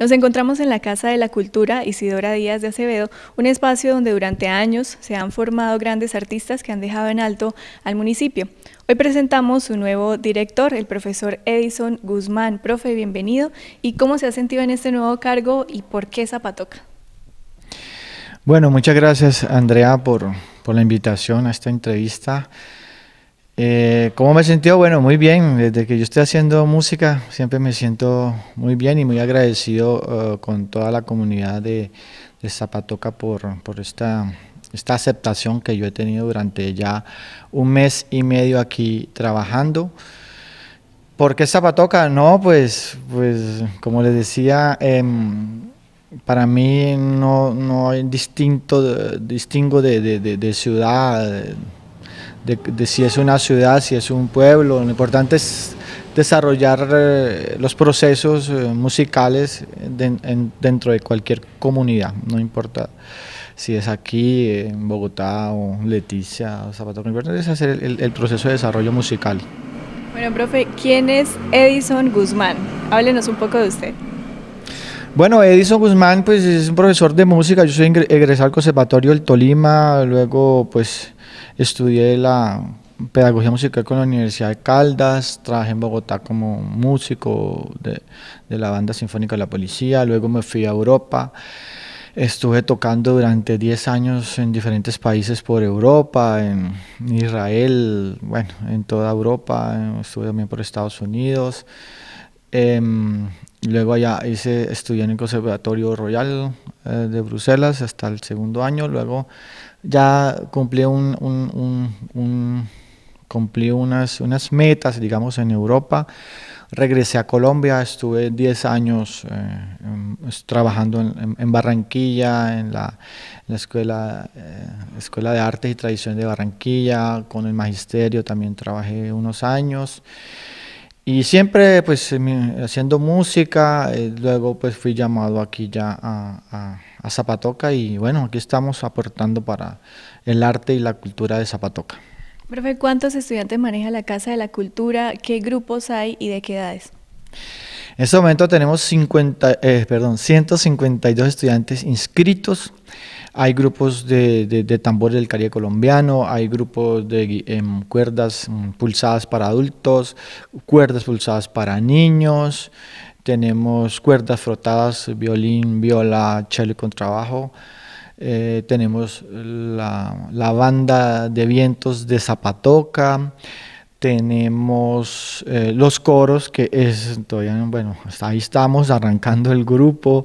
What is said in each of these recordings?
Nos encontramos en la Casa de la Cultura Isidora Díaz de Acevedo, un espacio donde durante años se han formado grandes artistas que han dejado en alto al municipio. Hoy presentamos su nuevo director, el profesor Edison Guzmán. Profe, bienvenido. ¿Y cómo se ha sentido en este nuevo cargo y por qué Zapatoca? Bueno, muchas gracias Andrea por, por la invitación a esta entrevista. Eh, ¿Cómo me sentido? Bueno, muy bien. Desde que yo estoy haciendo música, siempre me siento muy bien y muy agradecido eh, con toda la comunidad de, Zapatoca por, por esta, esta, aceptación que yo he tenido durante ya un mes y medio aquí trabajando. ¿Por qué Zapatoca? No, pues, pues como les decía, em, para mí no, no hay distinto, distingo de, de, de ciudad de, si es una ciudad, si es un pueblo. Lo importante es desarrollar eh, los procesos eh, musicales dentro de cualquier comunidad, no importa si es aquí, en Bogotá o Leticia o Zapata, lo importante es hacer el, proceso de desarrollo musical. Bueno, profe, ¿quién es Edison Guzmán? Háblenos un poco de usted. Bueno, Edison Guzmán pues es un profesor de música, yo soy egresado al Conservatorio del Tolima, luego pues estudié la pedagogía musical con la Universidad de Caldas, trabajé en Bogotá como músico de, la Banda Sinfónica de la Policía, luego me fui a Europa. Estuve tocando durante 10 años en diferentes países por Europa, en Israel, bueno, en toda Europa, estuve también por Estados Unidos. Em, Luego ya hice, estudié en el Conservatorio Royal eh, de Bruselas hasta el segundo año. Luego ya cumplí, unas, unas metas, digamos, en Europa. Regresé a Colombia, estuve 10 años eh, trabajando en, Barranquilla, en la, escuela, eh, escuela de Artes y Tradición de Barranquilla, con el Magisterio también trabajé unos años. Y siempre pues eh, haciendo música, eh, luego pues fui llamado aquí ya a, Zapatoca y bueno, aquí estamos aportando para el arte y la cultura de Zapatoca. Profe, ¿cuántos estudiantes maneja la Casa de la Cultura? ¿Qué grupos hay y de qué edades? En este momento tenemos 50, eh, perdón, 152 estudiantes inscritos. Hay grupos de, tambores tambor del Caribe colombiano, hay grupos de em, cuerdas mm, pulsadas para adultos, cuerdas pulsadas para niños, tenemos cuerdas frotadas, violín, viola, cello y contrabajo. Eh, tenemos la, banda de vientos de Zapatoca, tenemos eh, los coros, que es todavía, bueno, ahí estamos arrancando el grupo,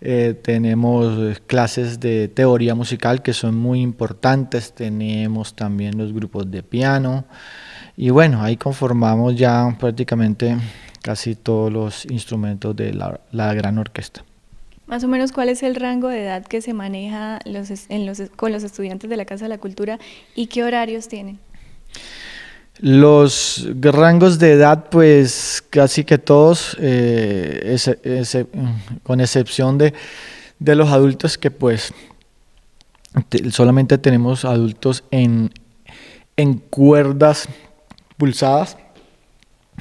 eh, tenemos eh, clases de teoría musical que son muy importantes, tenemos también los grupos de piano, y bueno, ahí conformamos ya prácticamente casi todos los instrumentos de la, gran orquesta. Más o menos, ¿cuál es el rango de edad que se maneja los, en los, con los estudiantes de la Casa de la Cultura y qué horarios tienen? Los rangos de edad, pues casi que todos, eh, con excepción de, los adultos, que pues solamente tenemos adultos en, en cuerdas pulsadas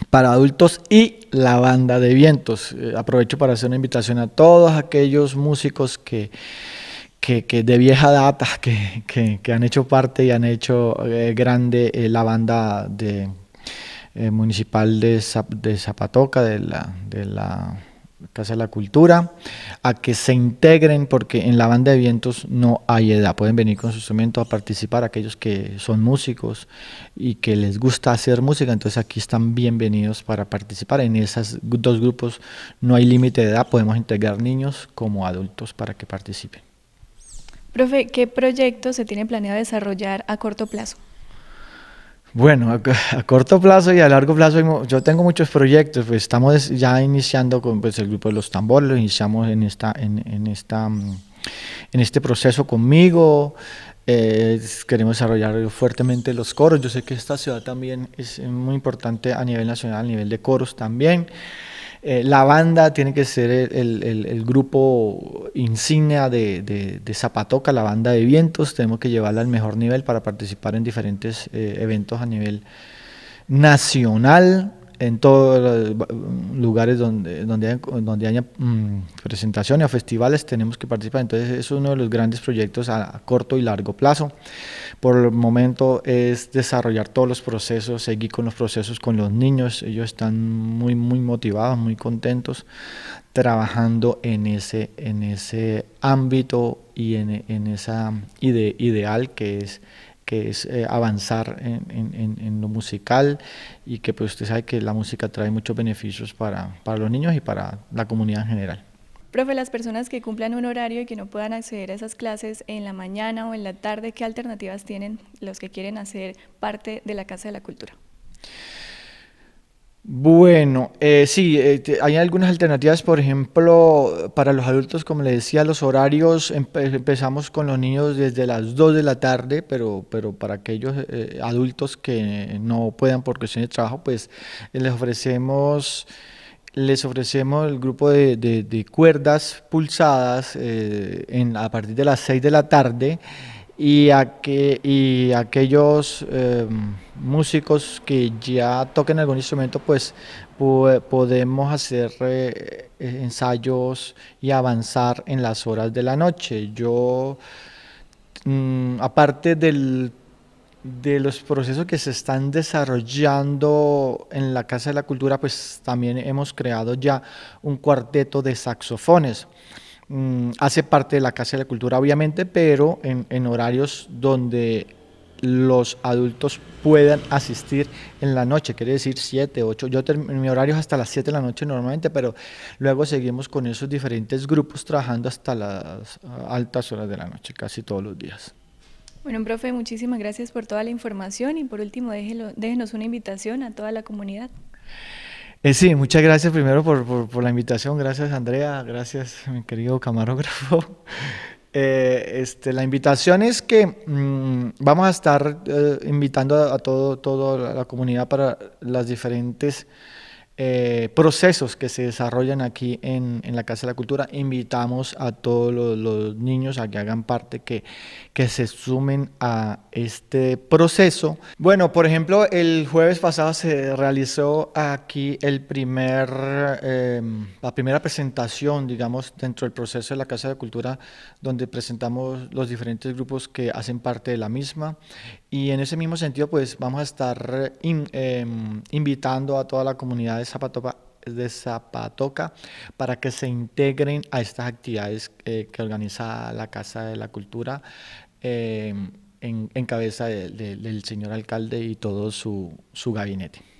para adultos y la banda de vientos. Eh, aprovecho para hacer una invitación a todos aquellos músicos que que, de vieja data, que, han hecho parte y han hecho eh, grande eh, la banda de, eh, municipal de, de Zapatoca, de la, de la Casa de la Cultura, a que se integren, porque en la banda de vientos no hay edad. Pueden venir con su instrumento a participar aquellos que son músicos y que les gusta hacer música. Entonces aquí están bienvenidos para participar. En esos dos grupos no hay límite de edad. Podemos integrar niños como adultos para que participen. Profe, ¿qué proyecto se tiene planeado desarrollar a corto plazo? Bueno, a, corto plazo y a largo plazo yo tengo muchos proyectos, pues estamos ya iniciando con pues, el grupo de los tambores, lo iniciamos en, esta, en, esta, mm, en este proceso conmigo, eh, queremos desarrollar fuertemente los coros, yo sé que esta ciudad también es muy importante a nivel nacional, a nivel de coros también. Eh, la banda tiene que ser el, grupo insignia de, Zapatoca, la banda de vientos. Tenemos que llevarla al mejor nivel para participar en diferentes eh, eventos a nivel nacional en todos los lugares donde, donde, haya, donde haya mm, presentaciones o festivales tenemos que participar. Entonces es uno de los grandes proyectos a, corto y largo plazo. Por el momento es desarrollar todos los procesos, seguir con los procesos con los niños. Ellos están muy, muy motivados, muy contentos trabajando en ese, en ese ámbito y en, en esa idea ideal que es que es eh, avanzar en, en, lo musical y que pues usted sabe que la música trae muchos beneficios para, para los niños y para la comunidad en general. Profe, las personas que cumplan un horario y que no puedan acceder a esas clases en la mañana o en la tarde, ¿qué alternativas tienen los que quieren hacer parte de la Casa de la Cultura? Bueno, eh, sí, eh, hay algunas alternativas, por ejemplo, para los adultos, como les decía, los horarios empezamos con los niños desde las 2 de la tarde, pero, pero para aquellos eh, adultos que no puedan por cuestiones de trabajo, pues les ofrecemos les ofrecemos el grupo de, cuerdas pulsadas en, a partir de las 6 de la tarde y, y aquellos em, músicos que ya toquen algún instrumento, pues podemos hacer eh, eh, ensayos y avanzar en las horas de la noche. Yo, mm, aparte de los procesos que se están desarrollando en la Casa de la Cultura, pues también hemos creado ya un cuarteto de saxofones. Mm, hace parte de la Casa de la Cultura, obviamente, pero en, horarios donde los adultos puedan asistir en la noche, quiere decir 7, 8. Yo mi horario hasta las 7 de la noche normalmente, pero luego seguimos con esos diferentes grupos trabajando hasta las ah, altas horas de la noche, casi todos los días. Bueno, profe, muchísimas gracias por toda la información y por último déjenos una invitación a toda la comunidad. Eh, sí, muchas gracias primero por, la invitación. Gracias, Andrea. Gracias, mi querido camarógrafo. Eh, este, la invitación es que mm, vamos a estar eh, invitando a, todo, toda la comunidad para las diferentes eh, procesos que se desarrollan aquí en, la Casa de la Cultura. Invitamos a todos los, niños a que hagan parte, que, que se sumen a este proceso. Bueno, por ejemplo, el jueves pasado se realizó aquí el primer, em, la primera presentación, digamos, dentro del proceso de la Casa de la Cultura, donde presentamos los diferentes grupos que hacen parte de la misma y en ese mismo sentido, pues vamos a estar em, invitando a toda la comunidad de de Zapatoca para que se integren a estas actividades eh, que organiza la Casa de la Cultura em, en, cabeza del señor alcalde y todo su, su gabinete.